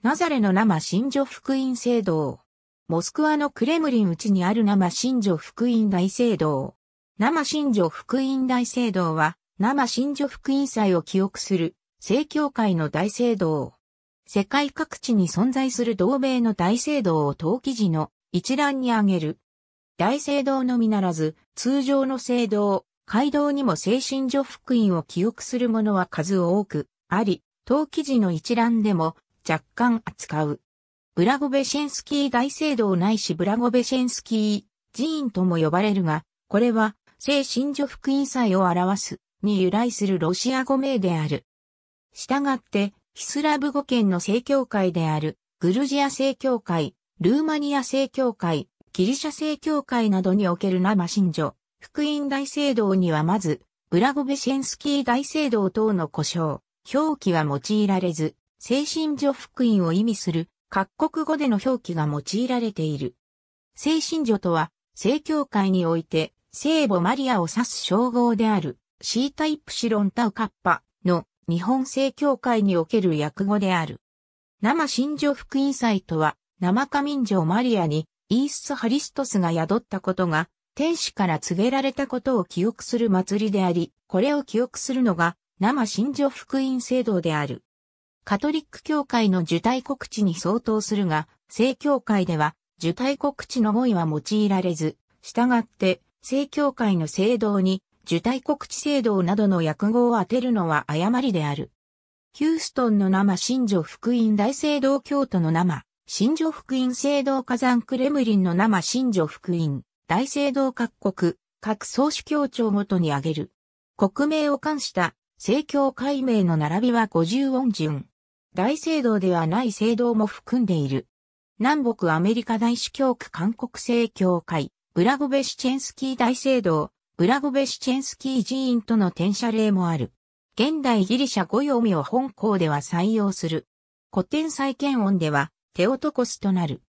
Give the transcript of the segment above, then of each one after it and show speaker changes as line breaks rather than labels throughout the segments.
ナザレの生新女福音聖堂。モスクワのクレムリン内にある生新女福音大聖堂。生新女福音大聖堂は、生新女福音祭を記憶する、正教会の大聖堂。世界各地に存在する同米の大聖堂を陶器時の一覧に挙げる。大聖堂のみならず、通常の聖堂、街道にも聖神女福音を記憶するものは数多くあり、陶器時の一覧でも若干扱う。ブラゴベシェンスキー大聖堂ないしブラゴベシェンスキー寺院とも呼ばれるが、これは聖神女福音祭を表すに由来するロシア語名である。したがって、ヒスラブ語圏の正教会であるグルジア正教会、ルーマニア正教会、ギリシャ正教会などにおける生神女、福音大聖堂にはまず、ブラゴベシェンスキー大聖堂等の故障、表記は用いられず、精神女福音を意味する各国語での表記が用いられている。精神女とは、正教会において、聖母マリアを指す称号である、シータイプシロンタウカッパの日本正教会における訳語である。生神女福音祭とは、生仮民女マリアにイース・ハリストスが宿ったことが、天使から告げられたことを記憶する祭りであり、これを記憶するのが、生神女福音聖堂である。カトリック教会の受胎告知に相当するが、正教会では受胎告知の語彙は用いられず、従って正教会の聖堂に受胎告知聖堂などの訳語を当てるのは誤りである。ヒューストンの生新女福音大聖堂京都の生、新女福音聖堂火山クレムリンの生新女福音、大聖堂各国、各総主教庁ごとに挙げる。国名を冠した、正教会名の並びは五十音順。大聖堂ではない聖堂も含んでいる。南北アメリカ大司教区韓国正教会、ブラゴベシチェンスキー大聖堂、ブラゴベシチェンスキー寺院との転写例もある。現代ギリシャ語読みを本校では採用する。古典再建音では、テオトコスとなる。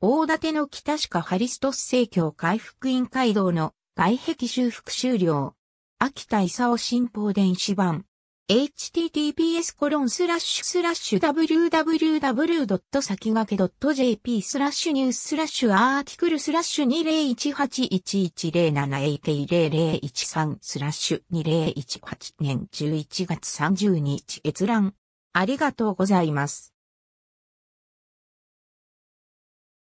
大館の北シカハリストス正教回復音街道の外壁修復終了。秋田勲新法伝子版。https コロンスラッシュスラッシュ www. 先駆け .jp スラッシュニューススラッシュアーティクルスラッシュ2 0 1 8 1 1 0 7 8 k 0 0 1 3スラッシュ2018年11月30日閲覧ありがとうございます。